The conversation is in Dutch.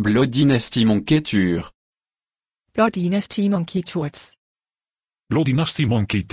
Blodinasti Monkey Tour. Blodinasti Monkey Tours. Blodinasti Monkey